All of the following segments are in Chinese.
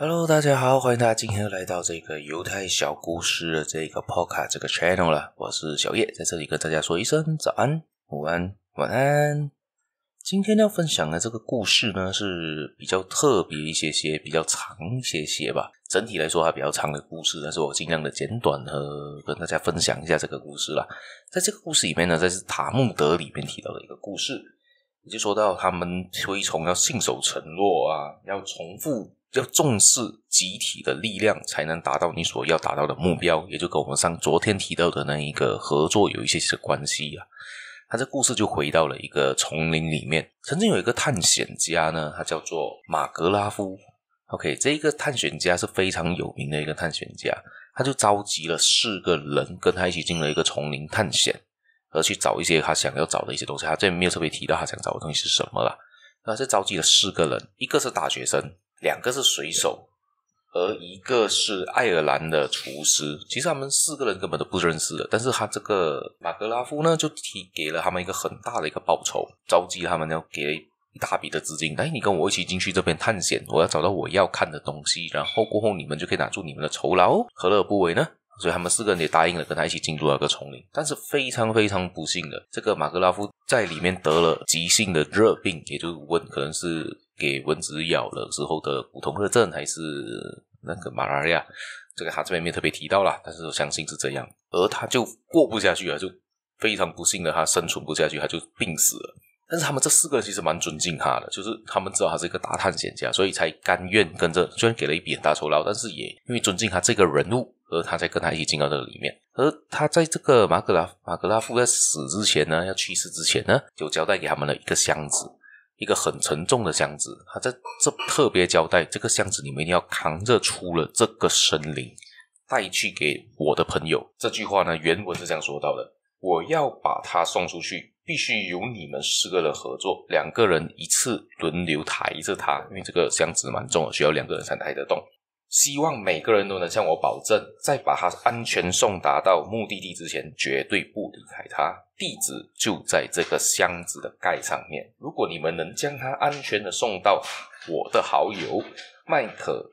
Hello，大家好，欢迎大家今天又来到这个犹太小故事的这个 Podcast 这个 Channel 了。我是小叶，在这里跟大家说一声早安、午安、晚安。今天要分享的这个故事呢，是比较特别一些些，比较长一些些吧。整体来说还比较长的故事，但是我尽量的简短的跟大家分享一下这个故事啦。在这个故事里面呢，在是塔木德里面提到的一个故事，也就说到他们推崇要信守承诺啊，要重复。要重视集体的力量，才能达到你所要达到的目标，也就跟我们上昨天提到的那一个合作有一些些关系啊。他这故事就回到了一个丛林里面，曾经有一个探险家呢，他叫做马格拉夫。OK，这一个探险家是非常有名的一个探险家，他就召集了四个人跟他一起进了一个丛林探险，而去找一些他想要找的一些东西。他这里没有特别提到他想找的东西是什么了，他是召集了四个人，一个是大学生。两个是水手，而一个是爱尔兰的厨师。其实他们四个人根本都不认识的，但是他这个马格拉夫呢，就提给了他们一个很大的一个报酬，召集他们要给一大笔的资金。哎，你跟我一起进去这边探险，我要找到我要看的东西，然后过后你们就可以拿住你们的酬劳，何乐而不为呢？所以他们四个人也答应了，跟他一起进入那个丛林。但是非常非常不幸的，这个马格拉夫在里面得了急性的热病，也就是可能是给蚊子咬了之后的古同热症，还是那个马拉利亚。这个他这边没有特别提到啦，但是我相信是这样。而他就过不下去了，就非常不幸的，他生存不下去，他就病死了。但是他们这四个人其实蛮尊敬他的，就是他们知道他是一个大探险家，所以才甘愿跟着。虽然给了一笔很大酬劳，但是也因为尊敬他这个人物。而他在跟他一起进到这个里面，而他在这个马格拉马格拉夫在死之前呢，要去世之前呢，就交代给他们了一个箱子，一个很沉重的箱子。他在这特别交代，这个箱子你们一定要扛着出了这个森林，带去给我的朋友。这句话呢，原文是这样说到的：我要把他送出去，必须由你们四个人合作，两个人一次轮流抬着它，因为这个箱子蛮重，需要两个人才抬得动。希望每个人都能向我保证，在把他安全送达到目的地之前，绝对不离开他。地址就在这个箱子的盖上面。如果你们能将他安全的送到我的好友麦克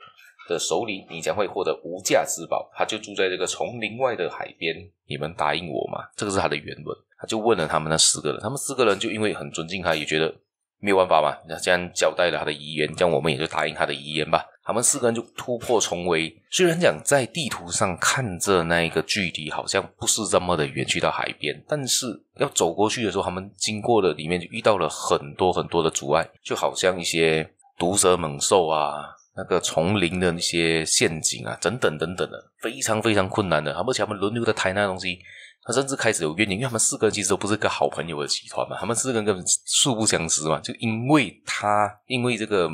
的手里，你将会获得无价之宝。他就住在这个丛林外的海边。你们答应我吗？这个是他的原文。他就问了他们那四个人，他们四个人就因为很尊敬他，也觉得没有办法嘛。他这样交代了他的遗言，这样我们也就答应他的遗言吧。他们四个人就突破重围，虽然讲在地图上看着那一个距离好像不是这么的远，去到海边，但是要走过去的时候，他们经过的里面就遇到了很多很多的阻碍，就好像一些毒蛇猛兽啊，那个丛林的那些陷阱啊，等等等等的，非常非常困难的。而且他们轮流的抬那东西，他甚至开始有怨言，因为他们四个人其实都不是一个好朋友的集团嘛，他们四个人根本素不相识嘛，就因为他因为这个。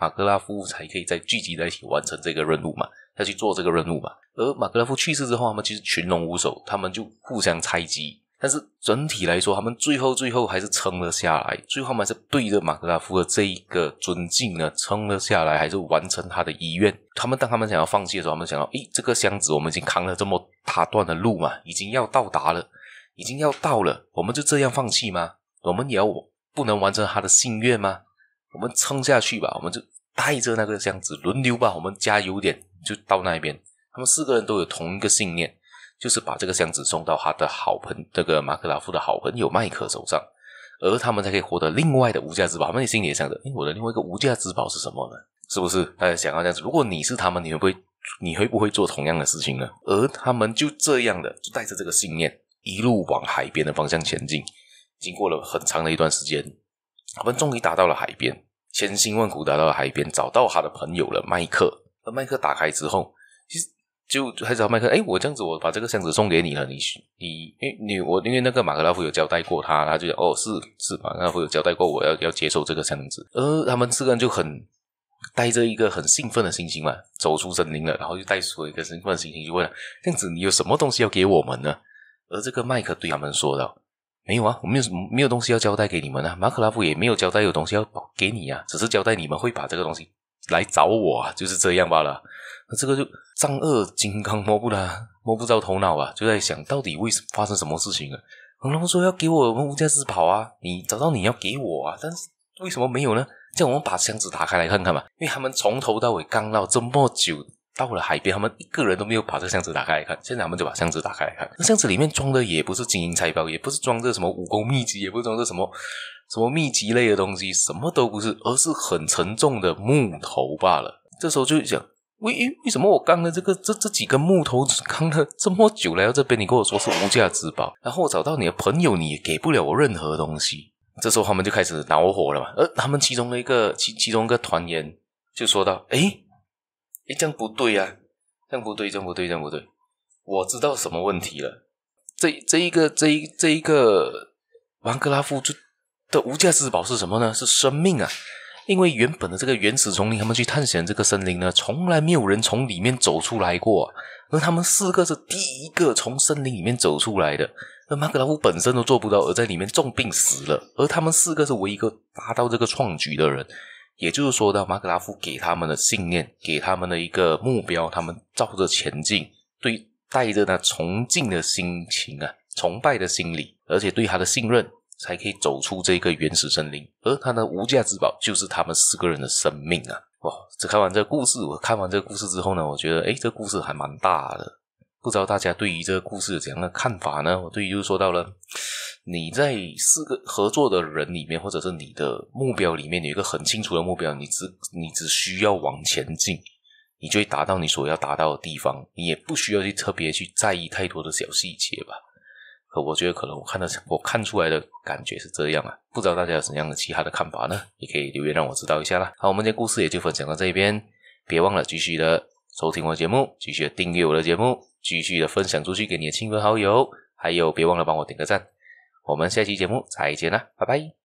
马格拉夫才可以在聚集在一起完成这个任务嘛？他去做这个任务嘛？而马格拉夫去世之后，他们其实群龙无首，他们就互相猜忌。但是整体来说，他们最后最后还是撑了下来。最后还是对着马格拉夫的这一个尊敬呢，撑了下来，还是完成他的遗愿。他们当他们想要放弃的时候，他们想到：，诶，这个箱子我们已经扛了这么大段的路嘛，已经要到达了，已经要到了，我们就这样放弃吗？我们也要不能完成他的心愿吗？我们撑下去吧，我们就带着那个箱子轮流吧，我们加油点就到那边。他们四个人都有同一个信念，就是把这个箱子送到他的好朋，这个马克拉夫的好朋友迈克手上，而他们才可以获得另外的无价之宝。他们心里也想着：，哎，我的另外一个无价之宝是什么呢？是不是？大家想要这样子？如果你是他们，你会不会？你会不会做同样的事情呢？而他们就这样的，就带着这个信念，一路往海边的方向前进。经过了很长的一段时间。他们终于打到了海边，千辛万苦打到了海边，找到他的朋友了。麦克，而麦克打开之后，其实就还找麦克，哎，我这样子，我把这个箱子送给你了，你你，因为你我因为那个马克拉夫有交代过他，他就哦是是马克拉夫有交代过我要要接受这个箱子，而他们四个人就很带着一个很兴奋的心情嘛，走出森林了，然后就带出一个兴奋的心情就问，这样子你有什么东西要给我们呢？而这个麦克对他们说道。没有啊，我没有什没有东西要交代给你们啊，马可拉夫也没有交代有东西要给你啊，只是交代你们会把这个东西来找我啊，就是这样罢了。那这个就藏二金刚摸不着摸不着头脑啊，就在想到底为什发生什么事情了。我们说要给我们无价之宝啊，你找到你要给我啊，但是为什么没有呢？叫我们把箱子打开来看看吧，因为他们从头到尾干闹这么久。到了海边，他们一个人都没有把这箱子打开来看。现在他们就把箱子打开来看，那箱子里面装的也不是金银财宝，也不是装着什么武功秘籍，也不装着什么什么秘籍类的东西，什么都不是，而是很沉重的木头罢了。这时候就想，为为什么我刚的这个这这几根木头扛了这么久来到这边，你跟我说是无价之宝，然后我找到你的朋友，你也给不了我任何东西。这时候他们就开始恼火了嘛？而他们其中的一个，其其中一个团员就说到：“诶。诶，这样不对啊，这样不对，这样不对，这样不对。我知道什么问题了？这这一个，这一这一个，王格拉夫的无价之宝是什么呢？是生命啊！因为原本的这个原始丛林，他们去探险这个森林呢，从来没有人从里面走出来过。而他们四个是第一个从森林里面走出来的。那马格拉夫本身都做不到，而在里面重病死了。而他们四个是唯一一个达到这个创举的人。也就是说到马格拉夫给他们的信念，给他们的一个目标，他们照着前进，对带着呢崇敬的心情啊，崇拜的心理，而且对他的信任，才可以走出这个原始森林。而他的无价之宝就是他们四个人的生命啊！哇，只看完这个故事，我看完这个故事之后呢，我觉得哎，这故事还蛮大的。不知道大家对于这个故事有怎样的看法呢？我对于就是说到了。你在四个合作的人里面，或者是你的目标里面有一个很清楚的目标，你只你只需要往前进，你就会达到你所要达到的地方，你也不需要去特别去在意太多的小细节吧。可我觉得可能我看的我看出来的感觉是这样啊，不知道大家有怎样的其他的看法呢？也可以留言让我知道一下啦。好，我们的故事也就分享到这边，别忘了继续的收听我的节目，继续的订阅我的节目，继续的分享出去给你的亲朋好友，还有别忘了帮我点个赞。我们下期节目再见了，拜拜。